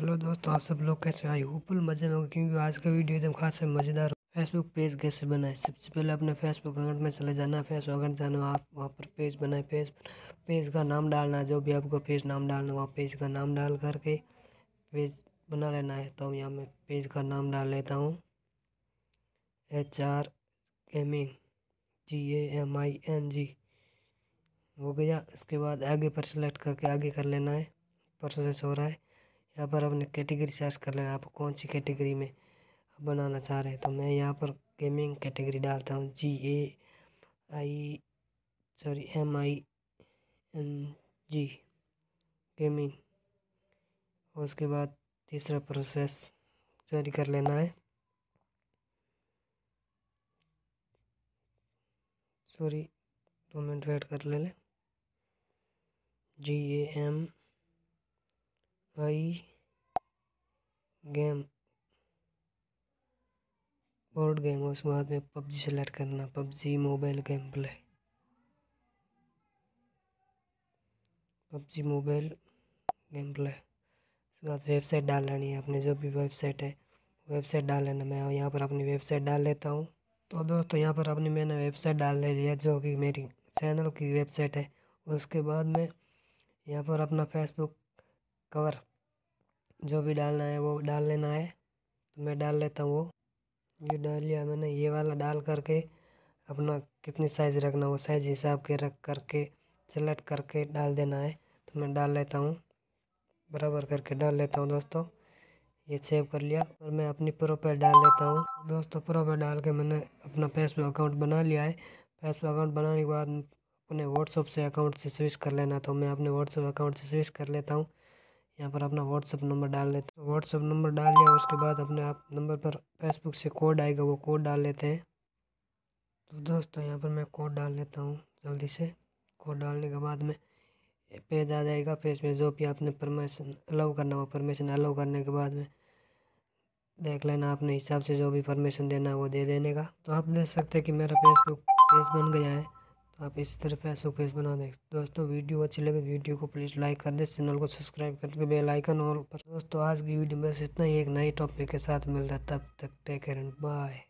hello दोस्तों आप सब लोग कैसे आई ऊपर मज़े में होगा क्योंकि आज का वीडियो एकदम खास है मज़ेदार फेसबुक पेज कैसे बनाए सबसे पहले अपने फेसबुक अकाउंट में चले जाना फेसबुक अकाउंट जाना आप वहाँ पर पेज बनाए पेज पेज का नाम डालना जो भी आपको पेज नाम डालना वहाँ पेज का नाम डाल करके पेज बना लेना है तो यहाँ मैं पेज का नाम डाल लेता हूँ H R gaming G A M I N G हो गया इसके बाद आगे पर सेलेक्ट करके आगे कर लेना है प्रोसेस हो रहा है यहाँ पर अपने कैटेगरी सर्च कर लेना आप कौन सी कैटेगरी में बनाना चाह रहे हैं तो मैं यहाँ पर गेमिंग कैटेगरी डालता हूँ G A I sorry M I N G gaming उसके बाद तीसरा प्रोसेस जारी कर लेना है सॉरी दो मिनट वेट कर ले लें जी ए एम भाई गेम बोर्ड गेम उसके बाद में पबजी सेलेक्ट करना PUBG mobile game play PUBG mobile game play उसके बाद वेबसाइट डाल लेनी है अपने जो भी वेबसाइट है वेबसाइट डाल लेना मैं यहाँ पर अपनी वेबसाइट डाल लेता हूँ तो दोस्तों यहाँ पर अपनी मैंने वेबसाइट डाल ले लिया जो कि मेरी चैनल की वेबसाइट है उसके बाद में यहाँ पर अपना फेसबुक कवर जो भी डालना है वो डाल लेना है तो मैं डाल लेता हूँ वो ये डाल लिया मैंने ये वाला डाल करके अपना कितनी साइज़ रखना वो साइज़ हिसाब के रख करके सेलेक्ट करके डाल देना है तो मैं डाल लेता हूँ बराबर करके डाल लेता हूँ दोस्तों ये सेव कर लिया और मैं अपनी प्रो डाल लेता हूँ दोस्तों प्रो डाल के मैंने अपना फेसबुक अकाउंट बना लिया है फेसबुक अकाउंट बनाने के बाद अपने व्हाट्सअप से अकाउंट से स्विच कर लेना तो मैं अपने व्हाट्सअप अकाउंट से स्विच कर लेता हूँ यहाँ पर अपना व्हाट्सअप नंबर डाल देते हैं व्हाट्सअप नंबर डाल लिया उसके बाद अपने आप नंबर पर फेसबुक से कोड आएगा वो कोड डाल लेते हैं तो दोस्तों यहाँ पर मैं कोड डाल लेता हूँ जल्दी से कोड डालने के बाद में पेज आ जाएगा पेज में जो भी आपने परमिशन अलाउ करना हो परमिशन अलाउ करने के बाद में देख लेना आपने हिसाब से जो भी परमिशन देना है वो दे देने का तो आप देख सकते हैं कि मेरा फेसबुक पेज बन गया है आप इस तरह फेसबुक पेज बना दें दोस्तों वीडियो अच्छी लगे तो वीडियो को प्लीज़ लाइक कर दें चैनल को सब्सक्राइब करके बेल आइकन और पर दोस्तों आज की वीडियो में इतना ही एक नए टॉपिक के साथ मिलता है तब तक टेक एंड बाय